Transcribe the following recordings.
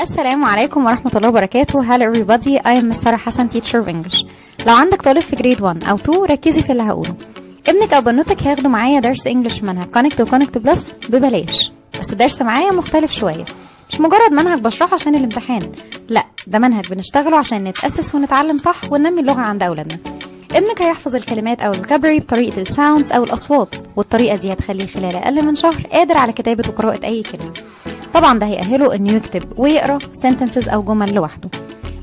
السلام عليكم ورحمة الله وبركاته Hello everybody I am Mr. Hassan teacher of English لو عندك طالب في جريد 1 أو 2 ركزي في اللي هقوله ابنك أو بنتك هياخدوا معايا درس إنجلش منهج كونكت وكونكت بلس ببلاش بس الدرس معايا مختلف شوية مش مجرد منهج بشرحه عشان الامتحان لا ده منهج بنشتغله عشان نتأسس ونتعلم صح وننمي اللغة عند أولادنا ابنك هيحفظ الكلمات أو الفوكابري بطريقة الساوندز أو الأصوات والطريقة دي هتخليه خلال أقل من شهر قادر على كتابة وقراءة أي كلمة طبعا ده هيأهله انه يكتب ويقرا سنتنسز او جمل لوحده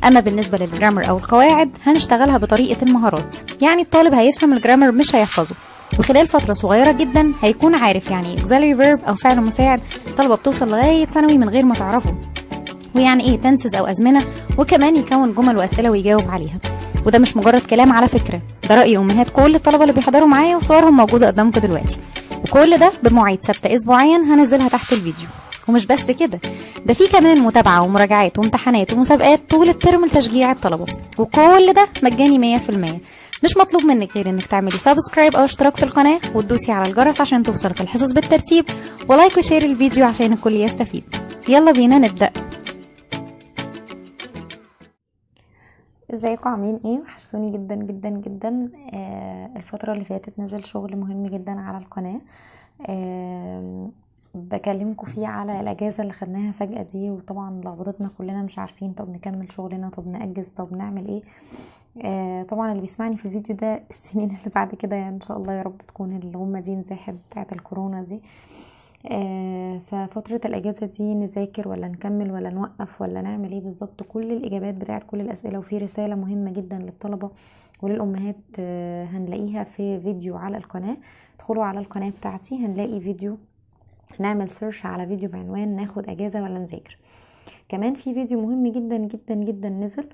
اما بالنسبه للجرامر او القواعد هنشتغلها بطريقه المهارات يعني الطالب هيفهم الجرامر مش هيحفظه وخلال فتره صغيره جدا هيكون عارف يعني اكزيلري فيرب او فعل مساعد طلبه بتوصل لغايه ثانوي من غير ما تعرفه ويعني ايه تنسز او ازمنه وكمان يكون جمل واسئله ويجاوب عليها وده مش مجرد كلام على فكره ده راي امهات كل الطلبه اللي بيحضروا معايا وصورهم موجوده قدامكم دلوقتي وكل ده بمواعيد ثابته اسبوعيا هنزلها تحت الفيديو ومش بس كده ده في كمان متابعة ومراجعات وامتحانات ومسابقات طول الترم لتشجيع الطلبة وكل ده مجاني 100% مش مطلوب منك غير انك تعملي سبسكرايب او اشتراك في القناة وتدوسي على الجرس عشان توصلك الحصص بالترتيب ولايك وشير الفيديو عشان الكل يستفيد يلا بينا نبدأ ازيكم عاملين ايه وحشتوني جدا جدا جدا آه الفترة اللي فاتت نزل شغل مهم جدا على القناة آه بكلمكم فيه على الاجازه اللي خدناها فجاه دي وطبعا لخبطتنا كلنا مش عارفين طب نكمل شغلنا طب ناجز طب نعمل ايه آه طبعا اللي بيسمعني في الفيديو ده السنين اللي بعد كده يعني ان شاء الله يا رب تكون الغمه دي انزاحت بتاعت الكورونا دي آه ففترة الأجازة دي نذاكر ولا نكمل ولا نوقف ولا نعمل ايه بالظبط كل الإجابات بتاعت كل الأسئلة وفي رسالة مهمة جدا للطلبة وللأمهات آه هنلاقيها في فيديو على القناة ادخلوا على القناة بتاعتي هنلاقي فيديو نعمل سيرش على فيديو بعنوان ناخد اجازه ولا نذاكر كمان في فيديو مهم جدا جدا جدا نزل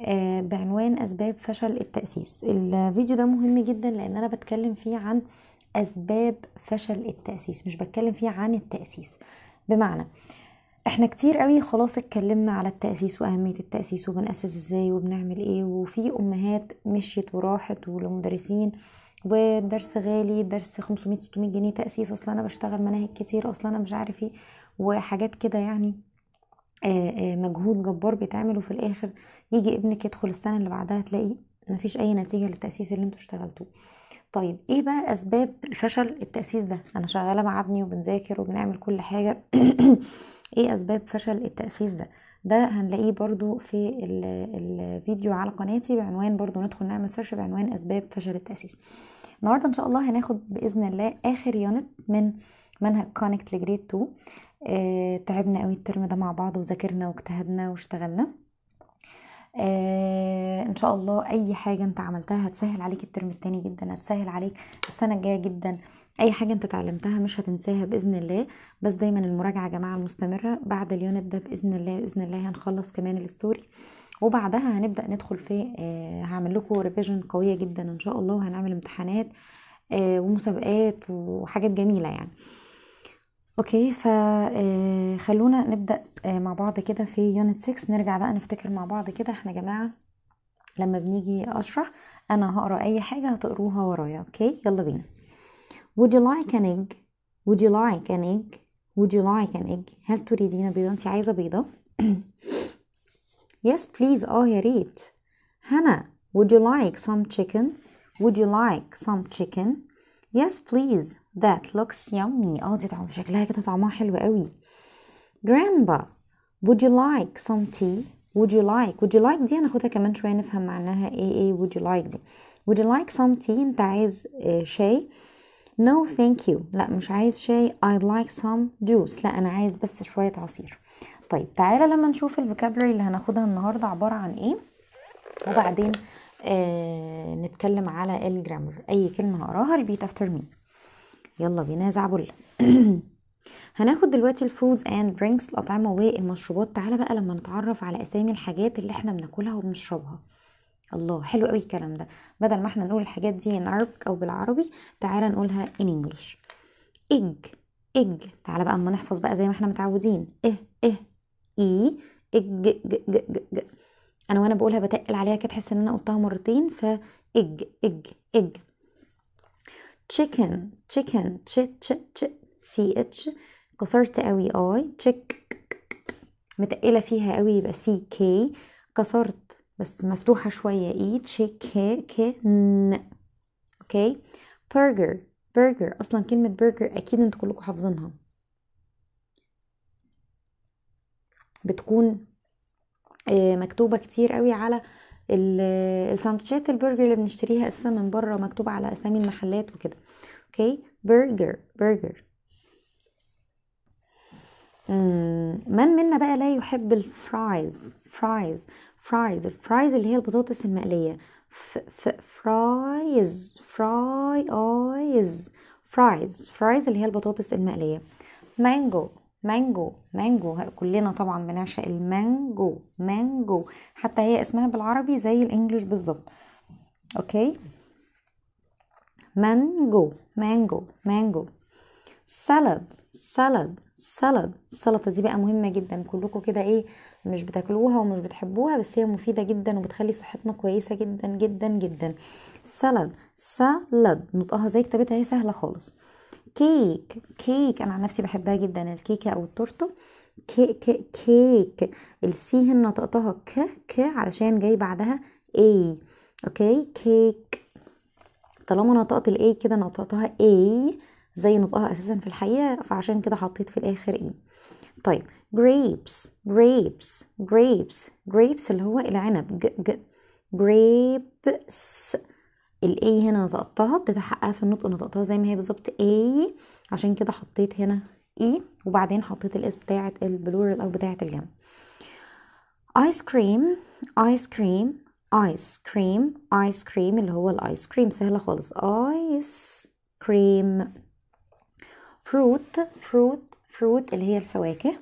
آه، بعنوان اسباب فشل التاسيس الفيديو ده مهم جدا لان انا بتكلم فيه عن اسباب فشل التاسيس مش بتكلم فيه عن التاسيس بمعنى احنا كتير قوي خلاص اتكلمنا على التأسيس واهمية التأسيس وبنأسس ازاي وبنعمل ايه وفي امهات مشيت وراحت ولمدرسين والدرس غالي درس 500 600 جنيه تاسيس اصلا انا بشتغل مناهج كتير اصلا انا مش عارف ايه وحاجات كده يعني آه، آه، مجهود جبار بيتعمل وفي الاخر يجي ابنك يدخل السنه اللي بعدها تلاقي مفيش اي نتيجه للتاسيس اللي انتوا اشتغلتوه طيب ايه بقى اسباب فشل التاسيس ده انا شغاله مع ابني وبنذاكر وبنعمل كل حاجه ايه اسباب فشل التاسيس ده ده هنلاقيه برضو في الفيديو على قناتي بعنوان برضو ندخل نعمل سيرش بعنوان اسباب فشل التاسيس النهارده ان شاء الله هناخد باذن الله اخر يونت من منهج كونكت لجريد 2 آه تعبنا قوي الترم ده مع بعض وذاكرنا واجتهدنا واشتغلنا آه ان شاء الله اي حاجه انت عملتها هتسهل عليك الترم التاني جدا هتسهل عليك السنه الجايه جدا اي حاجه انت اتعلمتها مش هتنساها باذن الله بس دايما المراجعه يا جماعه مستمره بعد اليونت ده باذن الله باذن الله هنخلص كمان الستوري وبعدها هنبدا ندخل في آه هعمل لكم ريفيجن قويه جدا ان شاء الله وهنعمل امتحانات آه ومسابقات وحاجات جميله يعني اوكي فخلونا آه، نبدا آه، مع بعض كده في يونت 6 نرجع بقى نفتكر مع بعض كده احنا يا جماعه لما بنيجي اشرح انا هقرا اي حاجه هتقروها ورايا اوكي يلا بينا would you like an egg would you like an egg would you like an egg هل تريدين بيضه انت عايزه بيضه yes please اه يا ريت هنا would you like some chicken would you like some chicken yes please That looks yummy اه دي طعم شكلها كده طعمها حلو قوي Grandpa Would you like some tea? Would you like Would you like دي هناخدها كمان شوية نفهم معناها ايه ايه Would you like دي Would you like some tea انت عايز آه، شاي No thank you لا مش عايز شاي I'd like some juice لا انا عايز بس شوية عصير طيب تعالى لما نشوف الفوكابلري اللي هناخدها النهاردة عبارة عن ايه وبعدين آه نتكلم على الجرامر اي كلمة هقراها ريبيت افتر مي يلا بينا يا زعبل هناخد دلوقتي الفودز اند درينكس الاطعمه والمشروبات تعالى بقى لما نتعرف على اسامي الحاجات اللي احنا بناكلها وبنشربها الله حلو قوي الكلام ده بدل ما احنا نقول الحاجات دي ان عربك او بالعربي تعالى نقولها ان انجلش اج اج تعالى بقى اما نحفظ بقى زي ما احنا متعودين اه اه اي اج ج ج ج ج انا وانا بقولها بتقل عليها كده تحس ان انا قلتها مرتين ف اج اج اج chicken chicken ch ch ch c h كسرت قوي اي آه، chick متقلة فيها قوي يبقى سي كي كسرت بس مفتوحة شوية اي تشيك كي ن اوكي برجر برجر اصلا كلمة برجر اكيد انتوا كلكم حافظينها بتكون آه، مكتوبة كتير قوي على الساندوتشات البرجر اللي بنشتريها اساسا من بره مكتوب على اسامي المحلات وكده اوكي برجر برجر من منا بقى لا يحب الفرايز فرايز فرايز الفرايز اللي هي البطاطس المقليه فرايز فرايز فرايز فرايز اللي هي البطاطس المقليه مانجو مانجو مانجو كلنا طبعا بنعشق المانجو مانجو حتى هي اسمها بالعربي زي الانجليش بالظبط اوكي مانجو مانجو مانجو سلد سلد سلد السلطة دي بقى مهمة جدا كلكم كده ايه مش بتاكلوها ومش بتحبوها بس هي مفيدة جدا وبتخلي صحتنا كويسة جدا جدا جدا سلد سلد نطقها زي كتابتها هي سهلة خالص كيك كيك انا عن نفسي بحبها جدا الكيكه او التورته كيك كيك السي هنا نطقتها ك ك علشان جاي بعدها اي اوكي كيك طالما نطقت الاي كده نطقتها اي زي نطقها اساسا في الحقيقه فعشان كده حطيت في الاخر اي e. طيب grapes grapes grapes grapes اللي هو العنب ج ج grapes الاي هنا نطقتها تتحقق في النطق نطقتها زي ما هي بالظبط اي عشان كده حطيت هنا اي e، وبعدين حطيت الاس بتاعه البلورال او بتاعه الجمع ايس كريم ايس كريم ايس كريم ايس كريم اللي هو الايس كريم سهله خالص ايس كريم فروت فروت فروت اللي هي الفواكه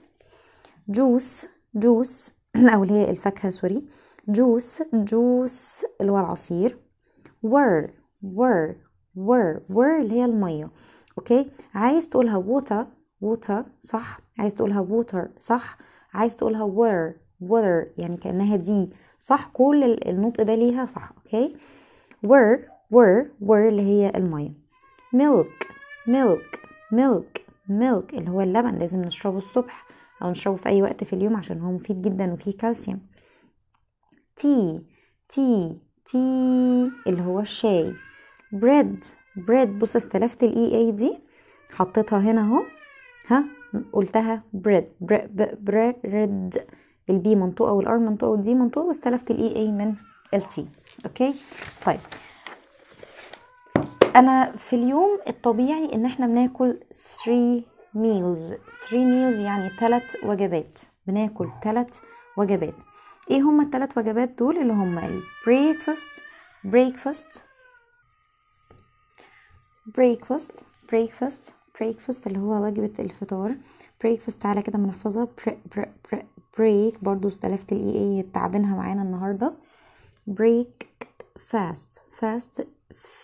جوس جوس او اللي هي الفاكهه سوري جوس جوس اللي هو العصير were were were were اللي هي المية اوكي عايز تقولها water water صح عايز تقولها water صح عايز تقولها were water يعني كأنها دي صح كل النطق ده ليها صح اوكي were were were اللي هي المية milk milk milk milk اللي هو اللبن لازم نشربه الصبح او نشربه في اي وقت في اليوم عشان هو مفيد جدا وفيه كالسيوم تي تي تي اللي هو الشاي بريد بريد بص استلفت الاي اي e دي حطيتها هنا اهو ها قلتها بريد بريد البي منطوقه والار منطوقه والدي منطوقه واستلفت الاي اي e من التي اوكي طيب انا في اليوم الطبيعي ان احنا بناكل 3 ميلز 3 ميلز يعني 3 وجبات بناكل 3 وجبات ايه هما الثلاث وجبات دول اللي هما البريكفاست بريكفاست بريكفاست بريكفاست بريكفاست اللي هو وجبة الفطار بريكفاست تعالى كده بنحفظها بريك برضو استلفت الاي اي تعبينها معانا النهاردة بريك فاست فاست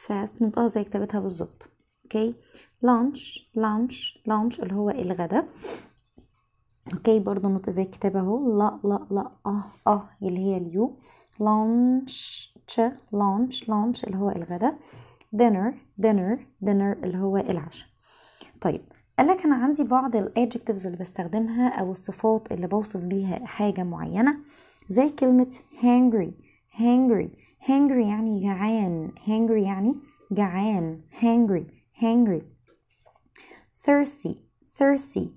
فاست نطقها زي كتابتها بالظبط اوكي لانش لانش لانش اللي هو الغدا اوكي برضو نقطة زي الكتاب اهو لا لا لا اه اه اللي هي اليو لانش تش لانش لانش اللي هو الغدا دينر دينر دينر اللي هو العشاء طيب قال لك انا عندي بعض الادجكتيفز اللي بستخدمها او الصفات اللي بوصف بيها حاجة معينة زي كلمة هانجري هانجري هانجري يعني جعان هانجري يعني جعان هانجري هانجري thirsty thirsty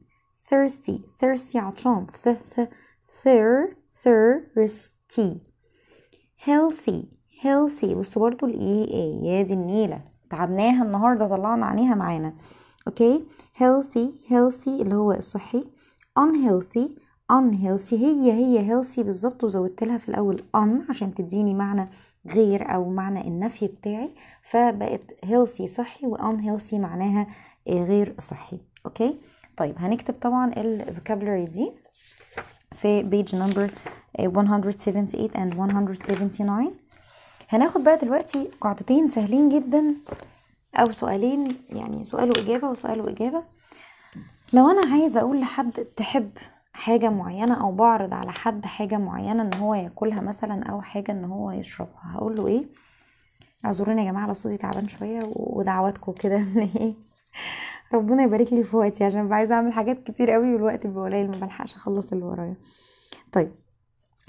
thirsty thirsty عطشان th th thir thirsty healthy healthy بصوا برضو الاي اي e, يا دي النيلة تعبناها النهاردة طلعنا عينيها معانا اوكي healthy healthy اللي هو الصحي unhealthy unhealthy هي هي healthy بالظبط وزودت لها في الاول un عشان تديني معنى غير او معنى النفي بتاعي فبقت healthy صحي و unhealthy معناها غير صحي اوكي طيب هنكتب طبعا vocabulary دي في بيج نمبر 178 and 179 هناخد بقى دلوقتي قاعدتين سهلين جدا او سؤالين يعني سؤال واجابه وسؤال واجابه لو انا عايزه اقول لحد تحب حاجه معينه او بعرض على حد حاجه معينه ان هو ياكلها مثلا او حاجه ان هو يشربها هقول له ايه اعذروني يا جماعه لو صوتي تعبان شويه ودعواتكم كده ان ايه ربنا يبارك لي في وقتي عشان عايزه اعمل حاجات كتير قوي والوقت بيبقى قليل ما بلحقش اخلص اللي ورايا طيب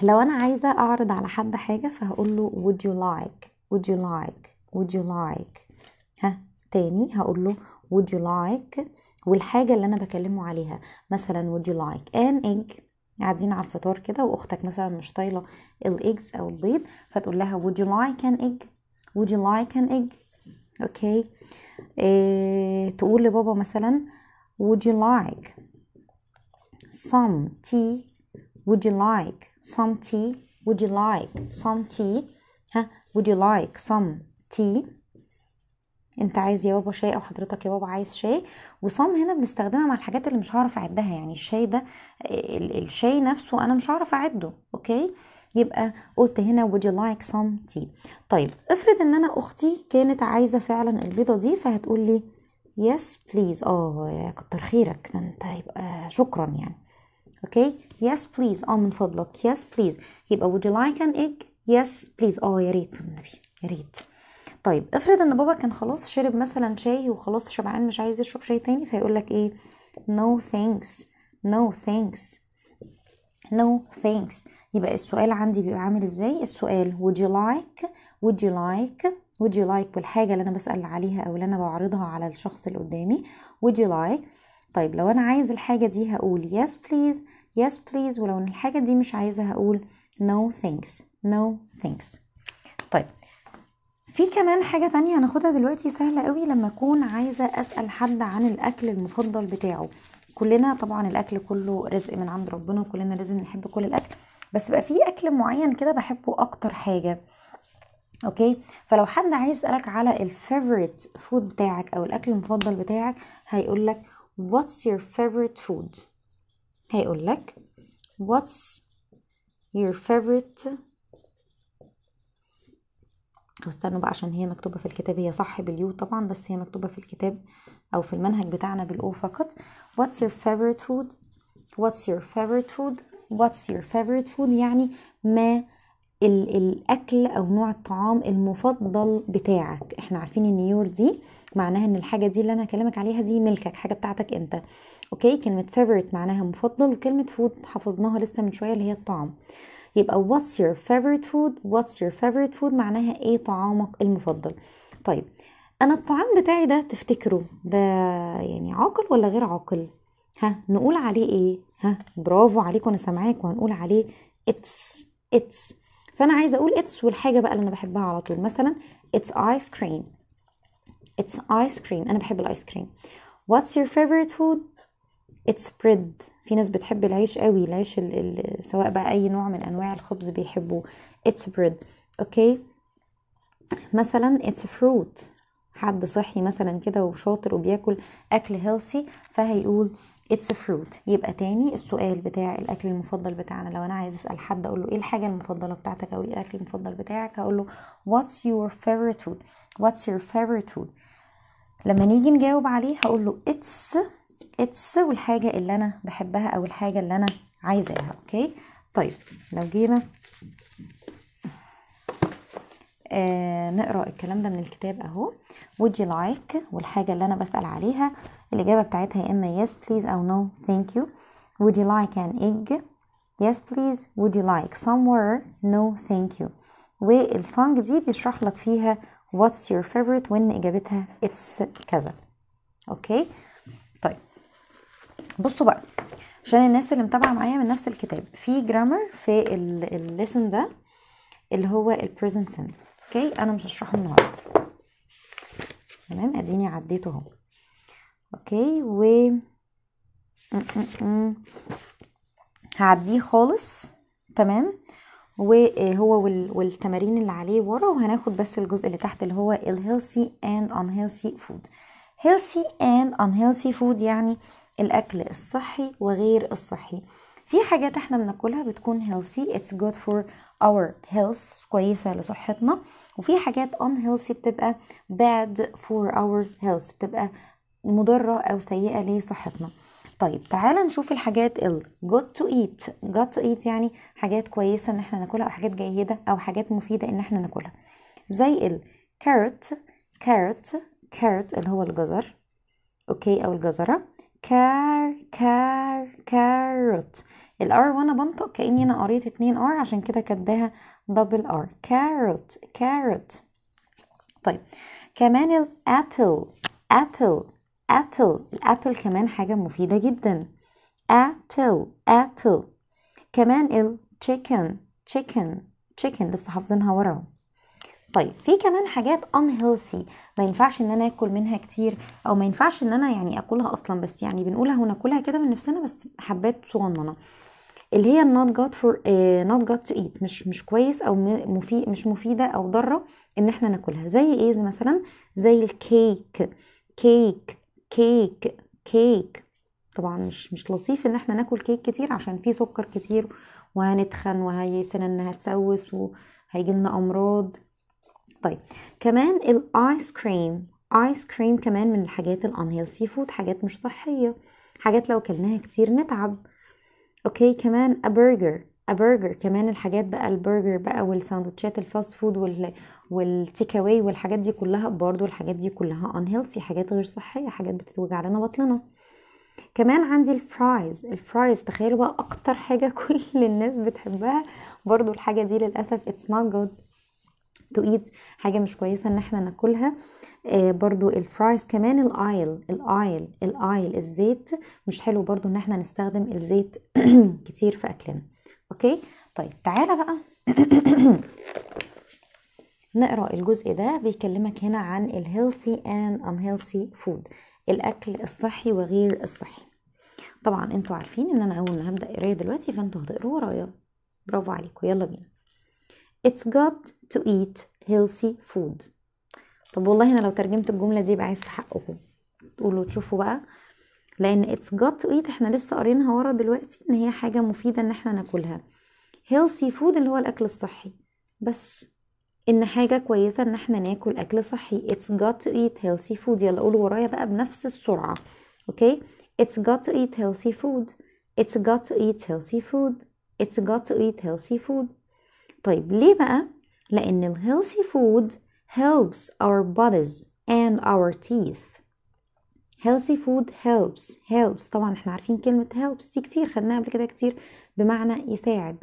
لو انا عايزه اعرض على حد حاجه فهقول له would you like would you like would you like ها تاني هقول له would you like والحاجه اللي انا بكلمه عليها مثلا would you like an egg قاعدين على الفطار كده واختك مثلا مش طايله الايجز او البيض فتقول لها would you like an egg would you like an egg اوكي okay. إيه تقول لبابا مثلا would you like some tea would you like some tea would you like some tea ها would you like some tea انت عايز يا بابا شاي او حضرتك يا بابا عايز شاي وصام هنا بنستخدمها مع الحاجات اللي مش هعرف اعدها يعني الشاي ده آه، الشاي نفسه انا مش هعرف اعده اوكي يبقى قلت هنا would you like some tea طيب افرض ان انا اختي كانت عايزه فعلا البيضه دي فهتقول لي yes please اه كتر خيرك ده انت يبقى شكرا يعني اوكي yes please اه من فضلك yes please يبقى would you like an egg yes please اه يا ريت يا ريت طيب افرض ان بابا كان خلاص شرب مثلا شاي وخلاص شبعان مش عايز يشرب شاي تاني فيقول لك ايه no thanks no thanks no thanks يبقى السؤال عندي بيبقى عامل ازاي السؤال would you like would you like would you like والحاجه اللي انا بسال عليها او اللي انا بعرضها على الشخص اللي قدامي would you like طيب لو انا عايز الحاجه دي هقول yes please yes please ولو الحاجه دي مش عايزه هقول no thanks no thanks طيب في كمان حاجة تانية هناخدها دلوقتي سهلة قوي لما أكون عايزة أسأل حد عن الأكل المفضل بتاعه كلنا طبعا الأكل كله رزق من عند ربنا وكلنا لازم نحب كل الأكل بس بقى في اكل معين كده بحبه اكتر حاجه اوكي فلو حد عايز يسالك على الفيفوريت فود بتاعك او الاكل المفضل بتاعك هيقول لك واتس يور فيفوريت فود هيقول لك واتس يور فيفوريت واستنوا بقى عشان هي مكتوبة في الكتاب هي صح باليو طبعا بس هي مكتوبة في الكتاب أو في المنهج بتاعنا بالأو فقط واتس يور فيفوريت فود واتس يور فيفوريت فود واتس يور favorite فود يعني ما الاكل او نوع الطعام المفضل بتاعك احنا عارفين ان يور دي معناها ان الحاجه دي اللي انا هكلمك عليها دي ملكك حاجه بتاعتك انت اوكي كلمه favorite معناها مفضل وكلمه فود حفظناها لسه من شويه اللي هي الطعام يبقى واتس يور favorite فود واتس يور favorite فود معناها ايه طعامك المفضل طيب انا الطعام بتاعي ده تفتكره ده يعني عاقل ولا غير عاقل ها نقول عليه ايه ها برافو عليكم انا سامعاكم هنقول عليه اتس اتس فانا عايزه اقول اتس والحاجه بقى اللي انا بحبها على طول مثلا اتس ايس كريم اتس ايس كريم انا بحب الايس كريم واتس يور فيفرت فود اتس بريد في ناس بتحب العيش قوي العيش الـ الـ سواء بقى اي نوع من انواع الخبز بيحبوه اتس بريد اوكي مثلا اتس فروت حد صحي مثلا كده وشاطر وبياكل اكل هيلثي فهيقول اتس فروت يبقى تاني السؤال بتاع الاكل المفضل بتاعنا لو انا عايز اسال حد اقول له ايه الحاجه المفضله بتاعتك او ايه الاكل المفضل بتاعك هقول له واتس يور فيفرت فود واتس يور فيفرت فود لما نيجي نجاوب عليه هقول له اتس اتس والحاجه اللي انا بحبها او الحاجه اللي انا عايزاها اوكي طيب لو جينا آه نقرا الكلام ده من الكتاب اهو would you like والحاجه اللي انا بسال عليها الإجابة بتاعتها يا إما yes please أو no thank you would you like an egg yes please would you like somewhere no thank you والسونج دي بيشرح لك فيها what's your favorite وإن إجابتها it's كذا أوكي طيب بصوا بقى عشان الناس اللي متابعة معايا من نفس الكتاب في جرامر في الليسن ده اللي هو البريزنت سيمبل اوكي انا مش هشرحه النهارده تمام اديني عديته اهو اوكي و mm, mm, mm. هعديه خالص تمام وهو آه، والتمارين اللي عليه ورا وهناخد بس الجزء اللي تحت اللي هو الهيلثي اند unhealthy فود healthy and unhealthy food يعني الاكل الصحي وغير الصحي في حاجات احنا بناكلها بتكون healthy it's good for our health كويسة لصحتنا وفي حاجات unhealthy بتبقى bad for our health بتبقى مضرة أو سيئة لصحتنا طيب تعالى نشوف الحاجات ال good to eat good to eat يعني حاجات كويسة ان احنا ناكلها او حاجات جيدة او حاجات مفيدة ان احنا ناكلها زي ال carrot carrot carrot اللي هو الجزر اوكي او الجزرة كار كار كاروت الار وانا بنطق كاني انا قريت اتنين ار عشان كده كتباها دبل ار كاروت كاروت طيب كمان الابل ابل apple الابل كمان حاجة مفيدة جدا apple apple كمان ال chicken chicken chicken لسه حافظينها ورا طيب في كمان حاجات unhealthy ما ينفعش ان انا اكل منها كتير او ما ينفعش ان انا يعني اكلها اصلا بس يعني بنقولها وناكلها كده من نفسنا بس حبات صغننه اللي هي not good for uh, not good to eat مش مش كويس او مفيد مش مفيده او ضاره ان احنا ناكلها زي ايه مثلا زي الكيك كيك كيك كيك طبعا مش مش لطيف ان احنا ناكل كيك كتير عشان فيه سكر كتير وهنتخن وهي سنن هتسوس وهيجي لنا امراض طيب كمان الايس كريم ايس كريم كمان من الحاجات الانهيلثي فود حاجات مش صحيه حاجات لو كلناها كتير نتعب اوكي كمان ا برجر برجر كمان الحاجات بقى البرجر بقى والساندوتشات الفاست فود وال والتيك اواي والحاجات دي كلها برضو الحاجات دي كلها ان هيلثي حاجات غير صحيه حاجات بتتوجع لنا بطننا كمان عندي الفرايز الفرايز تخيلوا بقى اكتر حاجه كل الناس بتحبها برضو الحاجه دي للاسف اتس نوت جود تو ايت حاجه مش كويسه ان احنا ناكلها آه برضو الفرايز كمان الايل الايل الايل الزيت مش حلو برضو ان احنا نستخدم الزيت كتير في اكلنا اوكي طيب تعالى بقى نقرا الجزء ده بيكلمك هنا عن الهيلثي اند unhealthy فود الاكل الصحي وغير الصحي طبعا انتوا عارفين ان انا اول ما هبدا قرايه دلوقتي فانتوا هتقروا ورايا برافو عليكم يلا بينا It's good to eat healthy food طب والله انا لو ترجمت الجمله دي يبقى عايز حقكم تقولوا تشوفوا بقى لان اتس جات ايت احنا لسه قارينها ورا دلوقتي ان هي حاجه مفيده ان احنا ناكلها هيلثي فود اللي هو الاكل الصحي بس ان حاجه كويسه ان احنا ناكل اكل صحي اتس جات تو ايت هيلثي فود يلا قولوا ورايا بقى بنفس السرعه اوكي اتس جات تو ايت هيلثي فود اتس جات تو ايت هيلثي فود اتس جات تو ايت هيلثي فود طيب ليه بقى لان الهيلثي فود helps our bodies and our teeth healthy food helps helps طبعا احنا عارفين كلمة helps دي كتير خدناها قبل كده كتير بمعنى يساعد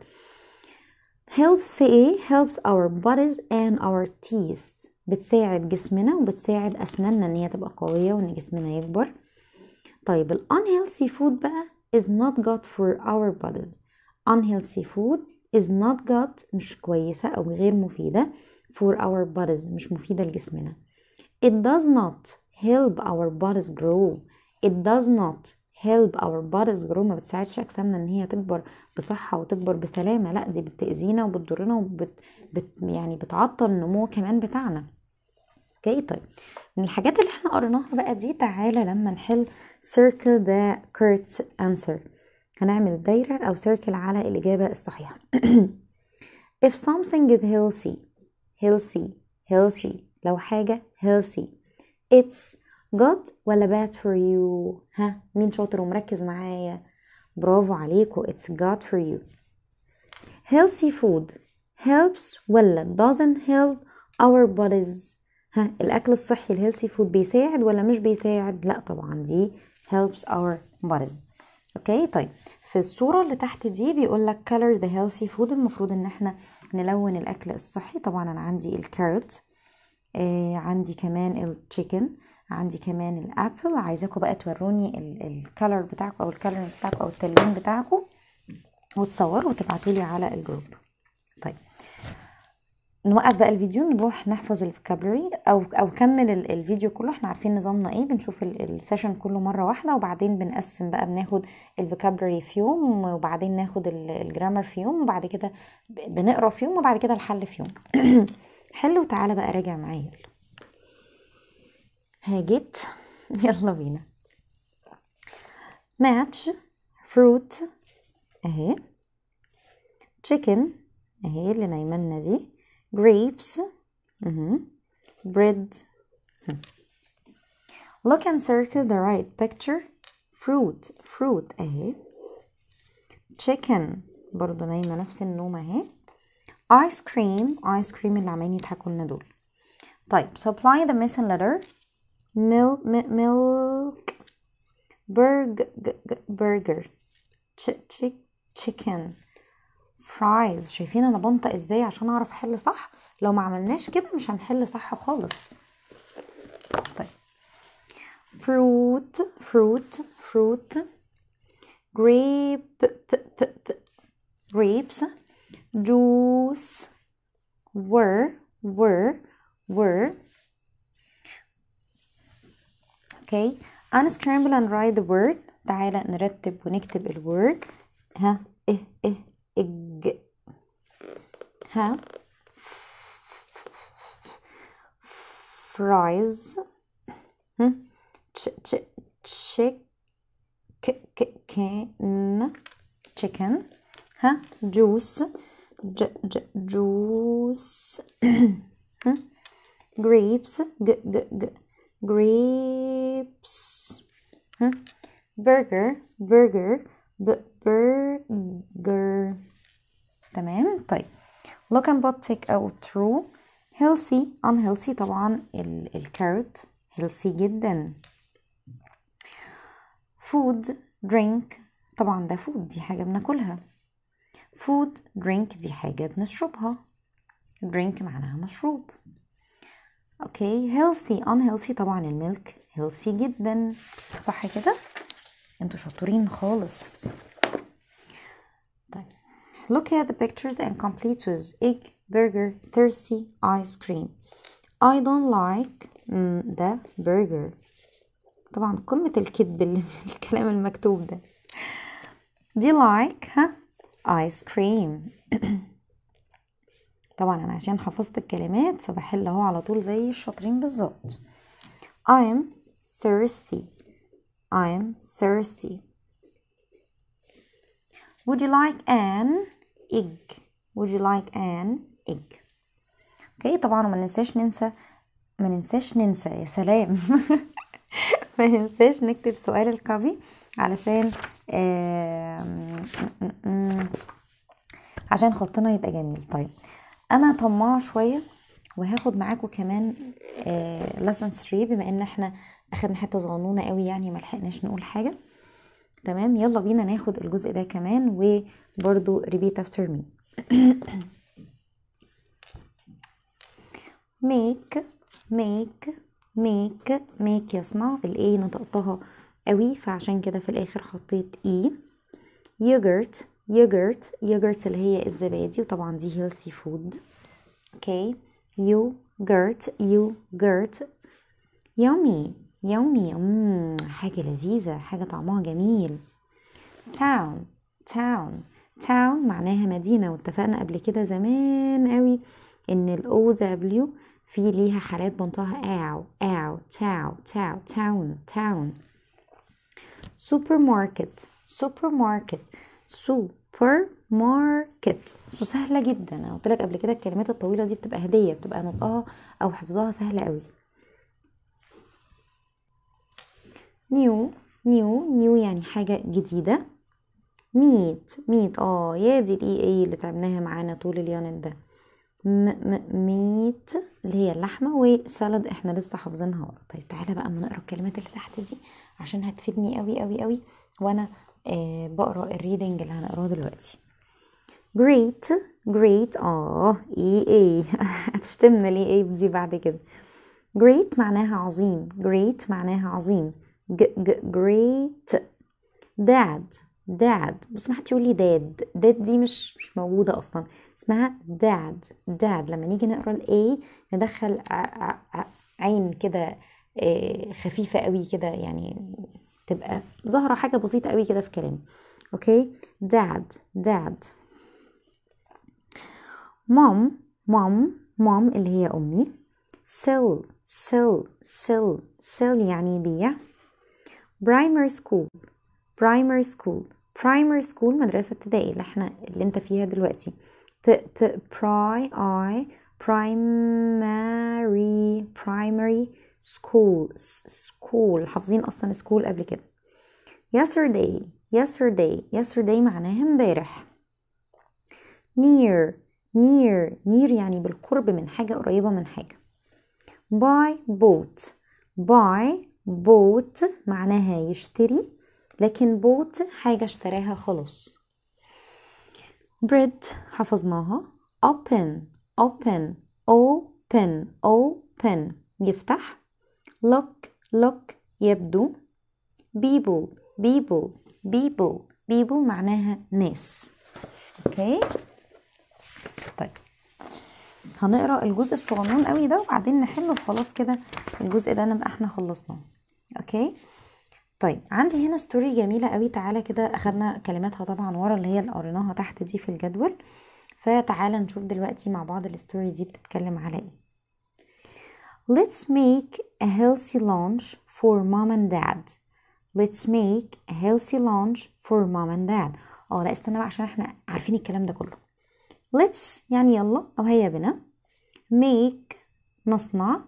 helps في ايه helps our bodies and our teeth بتساعد جسمنا وبتساعد اسناننا ان هي تبقى قوية وان جسمنا يكبر طيب ال unhealthy food بقى is not good for our bodies unhealthy food is not good مش كويسة أو غير مفيدة for our bodies مش مفيدة لجسمنا it does not help our bodies grow it does not help our bodies grow ما بتساعدش اجسامنا ان هي تكبر بصحه وتكبر بسلامه لا دي بتاذينا وبتضرنا وبت بت يعني بتعطل النمو كمان بتاعنا اوكي طيب من الحاجات اللي احنا قريناها بقى دي تعالى لما نحل circle the correct answer هنعمل دايرة أو circle على الإجابة الصحيحة if something is healthy healthy healthy لو حاجة healthy it's good ولا bad for you ها مين شاطر ومركز معايا برافو عليكو it's good for you healthy food helps ولا doesn't help our bodies ها الاكل الصحي الهيلثي فود بيساعد ولا مش بيساعد لا طبعا دي helps our bodies اوكي طيب في الصوره اللي تحت دي بيقول لك color the healthy food المفروض ان احنا نلون الاكل الصحي طبعا انا عندي الكارت آه عندي كمان التشيكن عندي كمان الابل عايزاكم بقى توروني الكالر بتاعكم او الكالر بتاعكم او التلوين بتاعكم وتصوروا وتبعتولي على الجروب طيب نوقف بقى الفيديو نروح نحفظ الفوكابلري او او كمل الفيديو كله احنا عارفين نظامنا ايه بنشوف السيشن كله مره واحده وبعدين بنقسم بقى بناخد الفوكابلري في يوم وبعدين ناخد الجرامر في يوم وبعد كده بنقرا في يوم وبعد كده الحل في يوم حلو تعالى بقى راجع معايا يلا هاجت يلا بينا ماتش فروت اهي تشيكن اهي اللي نايمالنا دي grapes اهي bread look and circle the right picture fruit fruit اهي chicken برضو نايمة نفس النوم اهي ايس كريم ايس كريم اللي عمالين يضحكوا لنا دول طيب supply the missing letter milk burger chicken fries شايفين انا بنطق ازاي عشان اعرف احل صح لو ما عملناش كده مش هنحل صح خالص طيب fruit fruit فروت grapes juice were were were okay unscramble and write the word تعالى نرتب ونكتب الورد. ها اه اه اج ها fries كن chicken ها juice ج ج جوس grapes ج ج ج grapes برجر برجر برجر تمام طيب look and but take out true healthy unhealthy طبعا الكارت healthy جدا food drink طبعا ده food دي حاجة بناكلها food drink دي حاجة بنشربها drink معناها مشروب okay healthy unhealthy طبعا الميلك healthy جدا صح كده انتوا شاطرين خالص طيب look at the pictures and complete with egg burger thirsty ice cream I don't like the burger طبعا قمة الكذب الكلام المكتوب ده do you like ها ice cream طبعا انا عشان حفظت الكلمات فبحل اهو على طول زي الشاطرين بالظبط I am thirsty I am thirsty Would you like an egg Would you like an egg اوكي طبعا وما ننساش ننسى ما ننساش ننسى يا سلام ما ننساش نكتب سؤال الكافي علشان عشان خطنا يبقى جميل طيب انا طماعه شويه وهاخد معاكم كمان لسن آه، 3 بما ان احنا اخدنا حته صغنونه قوي يعني ما لحقناش نقول حاجه تمام يلا بينا ناخد الجزء ده كمان وبرده ريبيت افتر مي make make ميك ميك يصنع الاي نطقتها قوي فعشان كده في الاخر حطيت اي e. يوجرت يوجرت يوجرت اللي هي الزبادي وطبعا دي هيلثي فود اوكي يوجرت يوجرت يومي يومي مم. حاجة لذيذة حاجة طعمها جميل تاون تاون تاون معناها مدينة واتفقنا قبل كده زمان قوي ان الاو دبليو في ليها حالات بنطقها أو أو تاو تاو تاون تاون سوبر ماركت سوبر ماركت سوبر ماركت سو سهله جدا انا قلت لك قبل كده الكلمات الطويله دي بتبقى هديه بتبقى نطقها او حفظها سهله قوي نيو نيو نيو يعني حاجه جديده ميت ميت اه يا دي الاي اي اللي تعبناها معانا طول اليوم ده ميت اللي هي اللحمه وسلد احنا لسه حافظينها ورا طيب تعالى بقى اما نقرا الكلمات اللي تحت دي عشان هتفيدني قوي قوي قوي وانا آه بقرا الريدنج اللي هنقراه دلوقتي great great اه ايه ايه هتشتمنا ليه ايه دي بعد كده great معناها عظيم great معناها عظيم ج ج great dad داد بص ما حدش يقول لي داد داد دي مش مش موجوده اصلا اسمها داد داد لما نيجي نقرا الاي ندخل عين كده آه، خفيفه قوي كده يعني تبقى ظاهره حاجه بسيطه قوي كده في كلامي اوكي داد داد مام مام مام اللي هي امي سيل سيل سيل سيل يعني بيع برايمري سكول برايمري سكول برايمري سكول مدرسة ابتدائي اللي احنا اللي انت فيها دلوقتي ب ب براي اي primary primary school school حافظين اصلا سكول قبل كده yesterday yesterday yesterday معناها امبارح near near near يعني بالقرب من حاجة قريبة من حاجة buy boat buy boat معناها يشتري لكن بوت حاجة اشتراها خلاص بريد حفظناها open open open open يفتح look look يبدو people people people people معناها ناس اوكي طيب هنقرا الجزء الصغنون قوي ده وبعدين نحله خلاص كده الجزء ده نبقى احنا خلصناه اوكي okay. طيب عندي هنا ستوري جميله قوي تعالى كده اخدنا كلماتها طبعا ورا اللي هي اللي قريناها تحت دي في الجدول فتعالى نشوف دلوقتي مع بعض الستوري دي بتتكلم على ايه Let's make a healthy lunch for mom and dad. Let's make a healthy lunch for mom and dad. اه لا استنى بقى عشان احنا عارفين الكلام ده كله. Let's يعني يلا او هيا بنا make نصنع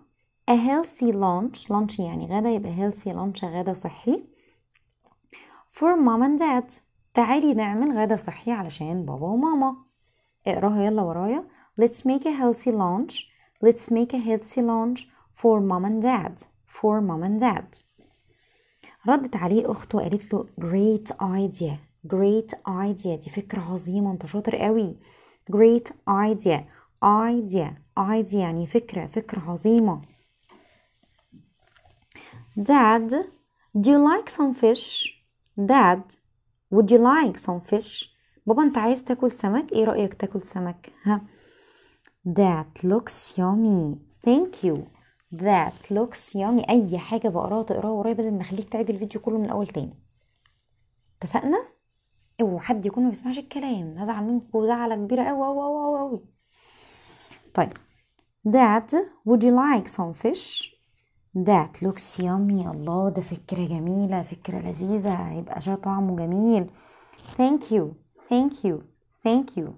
a healthy lunch lunch يعني غدا يبقى healthy lunch غدا صحي for mom and dad تعالي نعمل غدا صحي علشان بابا وماما اقراها يلا ورايا let's make a healthy lunch let's make a healthy lunch for mom and dad for mom and dad ردت عليه اخته وقالت له great idea great idea دي فكرة عظيمة انت شاطر قوي great idea idea idea يعني فكرة فكرة عظيمة Dad, do you like some fish? Dad, would you like some fish? بابا انت عايز تاكل سمك ايه رأيك تاكل سمك ها That looks yummy Thank you That looks yummy اي حاجة بقراها تقراها ورايا بدل ما اخليك تعيد الفيديو كله من الاول تاني اتفقنا اوعى حد يكون ما بيسمعش الكلام هزعل منكم زعلة كبيرة اوي اوي اوي اوي طيب Dad would you like some fish that looks yummy الله ده فكرة جميلة فكرة لذيذة هيبقى شا طعمه جميل thank you thank you thank you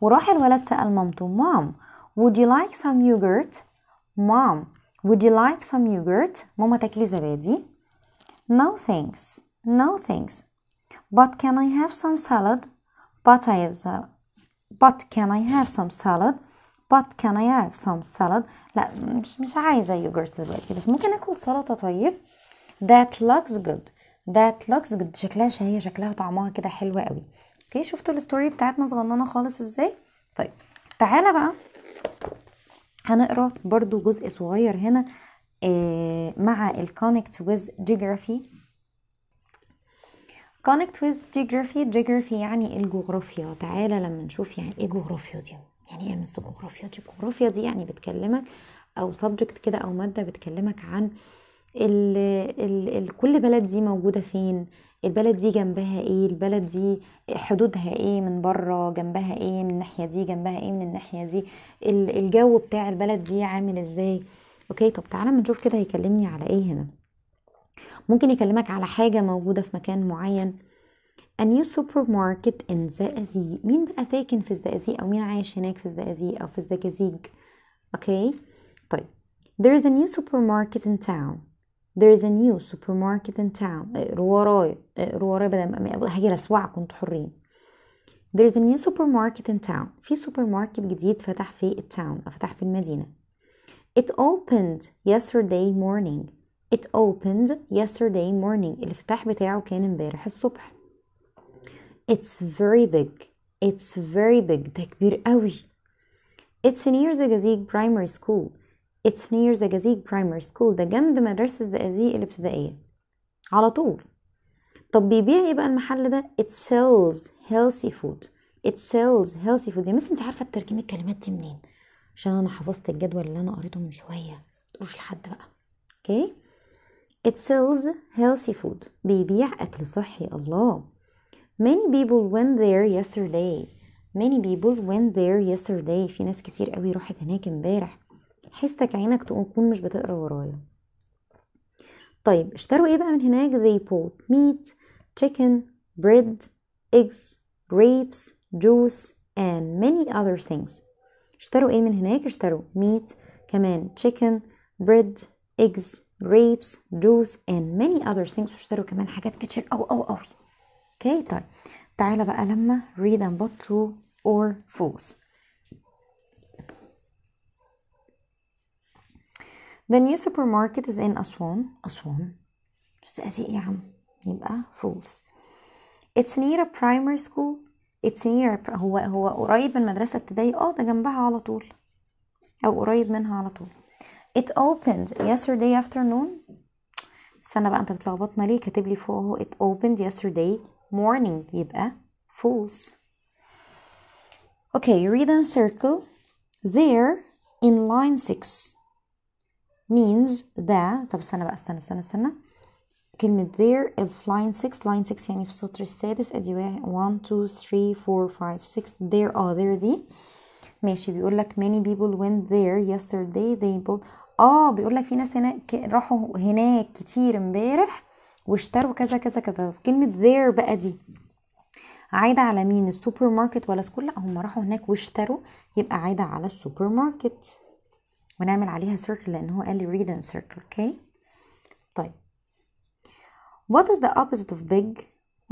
وراح الولد سأل مامته مام would you like some yogurt مام would you like some yogurt ماما تاكلي زبادي no thanks no thanks but can I have some salad but I have but can I have some salad but can I have some salad لا مش مش عايزة يوجرت دلوقتي بس ممكن اكل سلطة طيب that looks good that looks good شكلها شهية شكلها طعمها كده حلو قوي اوكي شفتوا الستوري بتاعتنا صغننة خالص ازاي طيب تعالى بقى هنقرا برضو جزء صغير هنا آه، مع ال connect with geography connect with geography geography يعني الجغرافيا تعالى لما نشوف يعني ايه جغرافيا دي يعني ايه مش جغرافيا دي دي يعني بتكلمك او سبجكت كده او ماده بتكلمك عن ال الـ الـ كل بلد دي موجوده فين البلد دي جنبها ايه البلد دي حدودها ايه من بره جنبها ايه من الناحيه دي جنبها ايه من الناحيه دي الجو بتاع البلد دي عامل ازاي اوكي طب تعالى ما نشوف كده هيكلمني على ايه هنا ممكن يكلمك على حاجه موجوده في مكان معين a new supermarket in الزقازيق مين بقى ساكن في الزقازيق او مين عايش هناك في الزقازيق او في الزقازيق اوكي okay. طيب there is a new supermarket in town there is a new supermarket in town اقروا ورايا اقروا ورايا بدل ما هاجي اسوعكم انتوا حرين there is a new supermarket in town في سوبر ماركت جديد فتح في التاون او فتح في المدينه it opened yesterday morning it opened yesterday morning الافتتاح بتاعه كان امبارح الصبح It's very big. It's very big. ده كبير قوي. It's near the Gazik Primary School. It's near the Gazik Primary School. ده جنب مدرسة الزقازيق الابتدائية. على طول. طب بيبيع ايه بقى المحل ده؟ It sells healthy food. It sells healthy food. يا مس انت عارفة ترجمة الكلمات دي منين؟ عشان انا حفظت الجدول اللي انا قريته من شوية. متقولوش لحد بقى. اوكي؟ okay. It sells healthy food. بيبيع أكل صحي. الله. many people went there yesterday many people went there yesterday في ناس كتير قوي راحت هناك امبارح حستك عينك تكون مش بتقرا ورايا طيب اشتروا ايه بقى من هناك they bought meat chicken bread eggs grapes juice and many other things اشتروا ايه من هناك اشتروا meat كمان chicken bread eggs grapes juice and many other things واشتروا كمان حاجات كتير او او اوي. اوكي طيب تعالى بقى لما read and but true or false The new supermarket is in أسوان أسوان بس أزيق يا عم يبقى false It's near a primary school It's near a... هو هو قريب من مدرسة ابتدائي. اه ده جنبها على طول أو قريب منها على طول It opened yesterday afternoon استنى بقى انت بتلخبطنا ليه كاتب لي فوق اهو it opened yesterday morning يبقى Fools. okay read and circle there in line 6 means that طب استنى بقى استنى استنى استنى كلمة there في line 6 line 6 يعني في السطر السادس ادي 1 One, two, three, four, five, six. 3 4 there اه there دي ماشي بيقول لك many people went there yesterday they bought اه بيقول لك في ناس هنا راحوا هناك كتير امبارح واشتروا كذا كذا كذا كلمه there بقى دي عايدة على مين السوبر ماركت ولا سكول لا هم راحوا هناك واشتروا يبقى عايدة على السوبر ماركت ونعمل عليها سيركل لان هو قال لي read and circle okay طيب what is the opposite of big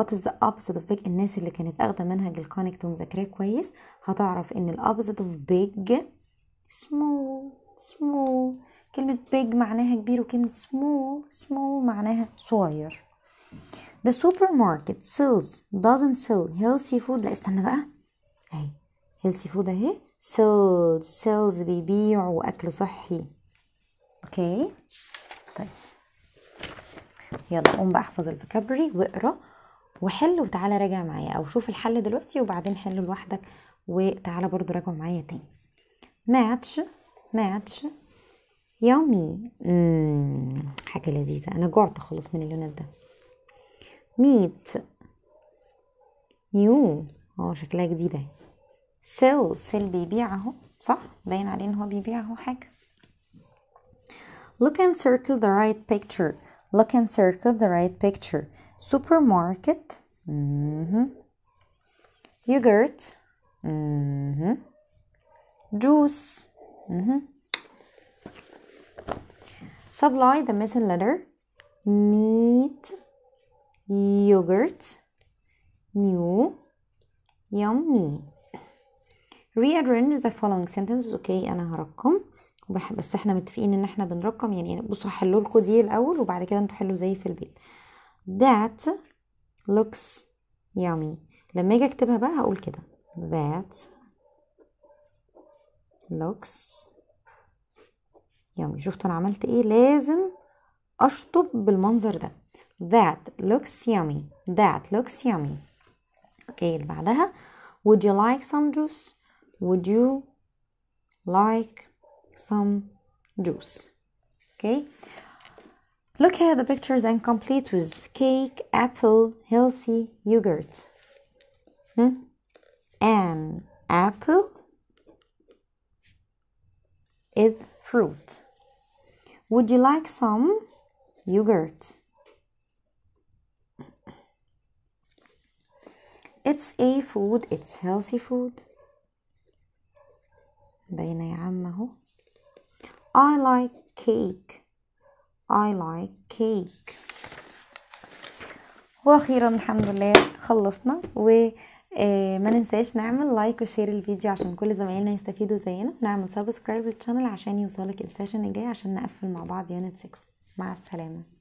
what is the opposite of big الناس اللي كانت اخده منهج الكونكت ومذاكراه كويس هتعرف ان ال opposite of big small small كلمة big معناها كبير وكلمة small small معناها صغير The supermarket sells doesn't sell healthy food لا استنى بقى اهي healthy food اهي sells sells بيبيع واكل صحي اوكي طيب يلا قوم بقى احفظ الفكابري واقرا وحل وتعالى راجع معايا او شوف الحل دلوقتي وبعدين حله لوحدك وتعالى برضو راجع معايا تاني ماتش ماتش يومي حاجة لذيذة أنا جعت خلاص من اللونات ده ميت نيو اه شكلها جديدة سيل سيل بيبيع اهو صح باين عليه ان هو بيبيع اهو حاجة look and circle the right picture look and circle the right picture supermarket مم. Mm-hmm. yogurt مم. Mm-hmm. juice mm-hmm. Supply the missing letter meat, yogurt, new, yummy. Rearrange the following sentences. اوكي انا هرقم بس احنا متفقين ان احنا بنرقم يعني إيه؟ بصوا هحلوا لكم دي الاول وبعد كده انتوا حلوا زي في البيت. That looks yummy. لما اجي اكتبها بقى هقول كده. That looks يومي شفتوا انا عملت ايه لازم اشطب بالمنظر ده that looks yummy that looks yummy اوكي اللي بعدها would you like some juice would you like some juice اوكي look at the pictures and complete with cake apple healthy yogurt hmm? an apple is fruit Would you like some yogurt? It's a food, it's healthy food. بين يا عم I like cake. I like cake. واخيرا الحمد لله خلصنا و آه، ما ننساش نعمل لايك وشير الفيديو عشان كل زمايلنا يستفيدوا زينا نعمل سبسكرايب للشانل عشان يوصلك السيشن الجاي عشان نقفل مع بعض يونت 6 مع السلامه